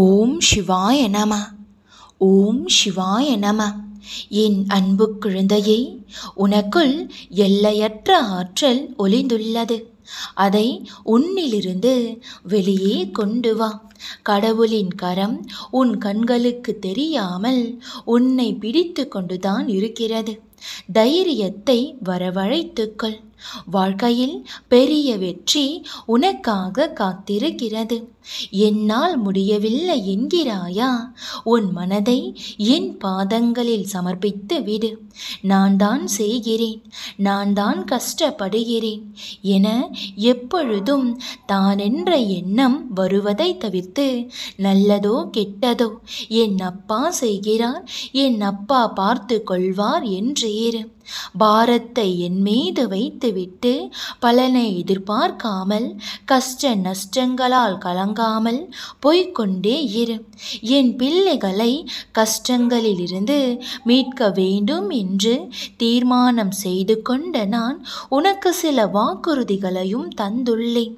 ஓம் சிவாய நம ஓம் சிவாய நம என் அன்பு குழந்தையை உனக்குள் எல்லையற்ற ஆற்றல் ஒளிந்துள்ளது அதை உன்னிலிருந்து வெளியே கொண்டு வா கடவுளின் கரம் உன் கண்களுக்கு தெரியாமல் உன்னை பிடித்து கொண்டுதான் இருக்கிறது தைரியத்தை வரவழைத்துக்கொள் வாழ்க்கையில் பெரிய வெற்றி உனக்காக காத்திருக்கிறது என்னால் முடியவில்லை என்கிறாயா உன் மனதை என் பாதங்களில் சமர்ப்பித்து விடு நான் தான் செய்கிறேன் நான் தான் கஷ்டப்படுகிறேன் என எப்பொழுதும் தான் என்ற எண்ணம் வருவதை தவிர்த்து நல்லதோ கெட்டதோ என் அப்பா செய்கிறார் என் அப்பா பார்த்து கொள்வார் என்று பாரத்தை என் மீது வைத்து விட்டு பலனை எதிர்பார்க்காமல் கஷ்ட நஷ்டங்களால் கலங்காமல் போய்கொண்டே இரு என் பிள்ளைகளை கஷ்டங்களிலிருந்து மீட்க வேண்டும் என்று தீர்மானம் செய்து கொண்ட நான் உனக்கு சில வாக்குறுதிகளையும் தந்துள்ளேன்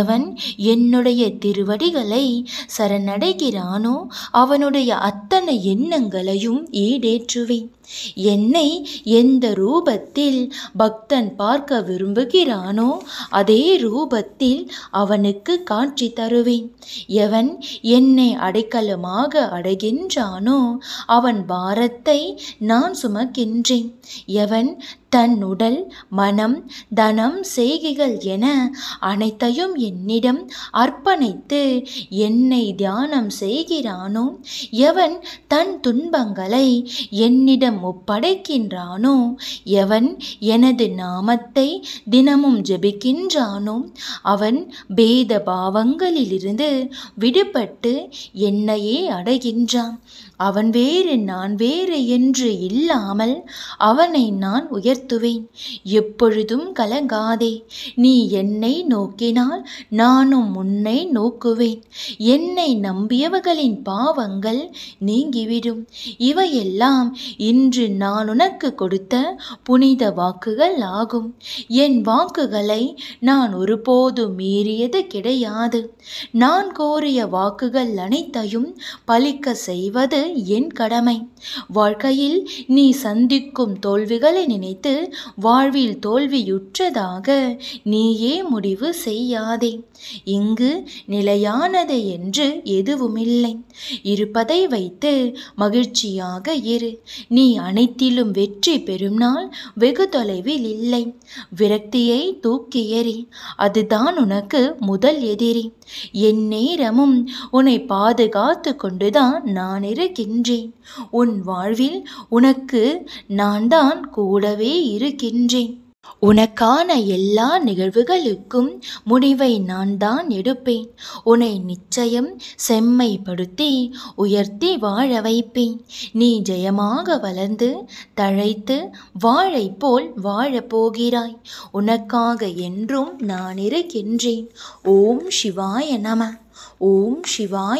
எவன் என்னுடைய திருவடிகளை சரணடைகிறானோ அவனுடைய அத்தனை எண்ணங்களையும் ஈடேற்றுவேன் என்னை எந்த ரூபத்தில் பக்தன் பார்க்க பார்க்க விரும்புகிறானோ அதே ரூபத்தில் அவனுக்கு காட்சி தருவேன் எவன் என்னை அடைக்கலமாக அடைகின்றானோ அவன் பாரத்தை நான் சுமக்கின்றேன் எவன் தன் உடல் மனம் தனம் செய்கைகள் என அனைத்தையும் என்னிடம் அர்ப்பணித்து என்னை தியானம் செய்கிறானோ எவன் தன் துன்பங்களை என்னிடம் ஒப்படைக்கின்றானோ எவன் எனது நாமத்தை நாமத்தை தினமும் ஜபிக்கின்றானோ அவன் பேத பாவங்களிலிருந்து விடுபட்டு என்னையே அடைகின்றான் அவன் வேறு நான் வேறு என்று இல்லாமல் அவனை நான் உயர்த்துவேன் எப்பொழுதும் கலங்காதே நீ என்னை நோக்கினால் நானும் உன்னை நோக்குவேன் என்னை நம்பியவர்களின் பாவங்கள் நீங்கிவிடும் இவையெல்லாம் இன்று நான் உனக்கு கொடுத்த புனித வாக்குகள் ஆகும் என் வாக்குகளை நான் ஒருபோதும் மீறியது கிடையாது நான் கோரிய வாக்குகள் அனைத்தையும் பலிக்க செய்வது என் கடமை வாழ்க்கையில் நீ சந்திக்கும் தோல்விகளை நினைத்து வாழ்வில் தோல்வியுற்றதாக நீயே முடிவு செய்யாதே இங்கு நிலையானது என்று எதுவுமில்லை இருப்பதை வைத்து மகிழ்ச்சியாக இரு நீ அனைத்திலும் வெற்றி பெறும் நாள் வெகு தொலைவில் இல்லை விரக்தியை தூக்கி எறி அதுதான் உனக்கு முதல் எதிரி என் நேரமும் உன்னை பாதுகாத்து கொண்டுதான் நான் இருக்கின்றேன் உன் வாழ்வில் உனக்கு நான் தான் கூடவே இருக்கின்றேன் உனக்கான எல்லா நிகழ்வுகளுக்கும் முடிவை நான் தான் எடுப்பேன் உன்னை நிச்சயம் செம்மைப்படுத்தி உயர்த்தி வாழ வைப்பேன் நீ ஜெயமாக வளர்ந்து தழைத்து வாழை போல் வாழப்போகிறாய் உனக்காக என்றும் நான் இருக்கின்றேன் ஓம் சிவாய நம ஓம் சிவாய